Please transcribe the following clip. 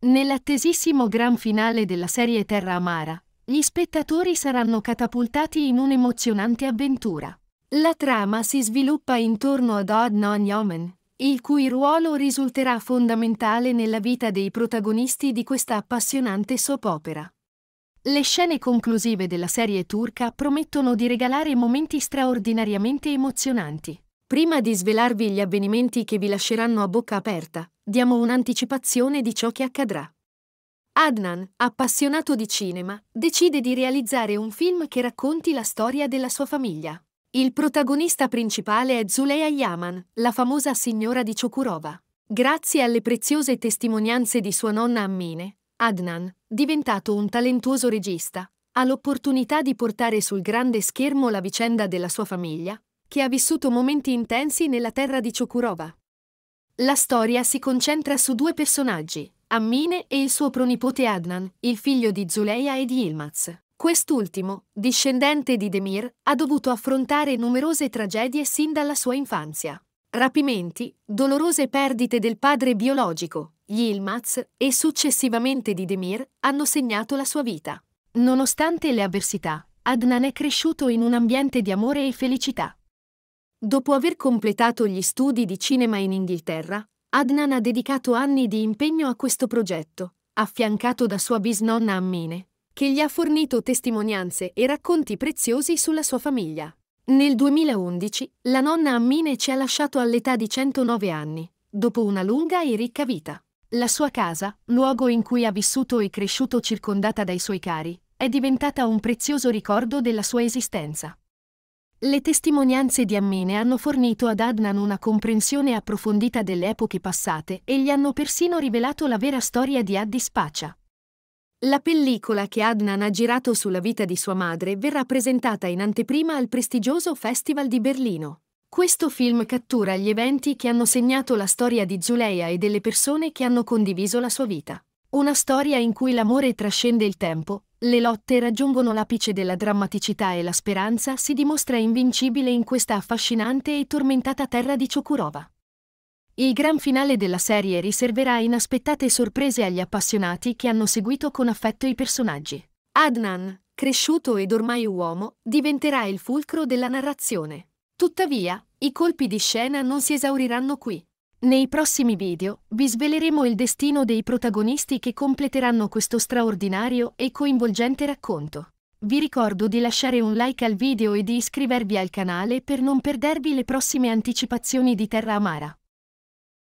Nell'attesissimo gran finale della serie Terra Amara, gli spettatori saranno catapultati in un'emozionante avventura. La trama si sviluppa intorno ad Adnan Yomen, il cui ruolo risulterà fondamentale nella vita dei protagonisti di questa appassionante soap opera. Le scene conclusive della serie turca promettono di regalare momenti straordinariamente emozionanti. Prima di svelarvi gli avvenimenti che vi lasceranno a bocca aperta, diamo un'anticipazione di ciò che accadrà. Adnan, appassionato di cinema, decide di realizzare un film che racconti la storia della sua famiglia. Il protagonista principale è Zuleya Yaman, la famosa signora di Chokurova. Grazie alle preziose testimonianze di sua nonna Ammine, Adnan, diventato un talentuoso regista, ha l'opportunità di portare sul grande schermo la vicenda della sua famiglia, che ha vissuto momenti intensi nella terra di Chokurova. La storia si concentra su due personaggi, Ammine e il suo pronipote Adnan, il figlio di Zuleia e di Ilmaz. Quest'ultimo, discendente di Demir, ha dovuto affrontare numerose tragedie sin dalla sua infanzia. Rapimenti, dolorose perdite del padre biologico, gli Ilmaz, e successivamente di Demir, hanno segnato la sua vita. Nonostante le avversità, Adnan è cresciuto in un ambiente di amore e felicità. Dopo aver completato gli studi di cinema in Inghilterra, Adnan ha dedicato anni di impegno a questo progetto, affiancato da sua bisnonna Ammine, che gli ha fornito testimonianze e racconti preziosi sulla sua famiglia. Nel 2011, la nonna Ammine ci ha lasciato all'età di 109 anni, dopo una lunga e ricca vita. La sua casa, luogo in cui ha vissuto e cresciuto circondata dai suoi cari, è diventata un prezioso ricordo della sua esistenza. Le testimonianze di Ammine hanno fornito ad Adnan una comprensione approfondita delle epoche passate e gli hanno persino rivelato la vera storia di Addis Pacha. La pellicola che Adnan ha girato sulla vita di sua madre verrà presentata in anteprima al prestigioso Festival di Berlino. Questo film cattura gli eventi che hanno segnato la storia di Zuleia e delle persone che hanno condiviso la sua vita. Una storia in cui l'amore trascende il tempo, le lotte raggiungono l'apice della drammaticità e la speranza si dimostra invincibile in questa affascinante e tormentata terra di Chokurova. Il gran finale della serie riserverà inaspettate sorprese agli appassionati che hanno seguito con affetto i personaggi. Adnan, cresciuto ed ormai uomo, diventerà il fulcro della narrazione. Tuttavia, i colpi di scena non si esauriranno qui. Nei prossimi video vi sveleremo il destino dei protagonisti che completeranno questo straordinario e coinvolgente racconto. Vi ricordo di lasciare un like al video e di iscrivervi al canale per non perdervi le prossime anticipazioni di Terra Amara.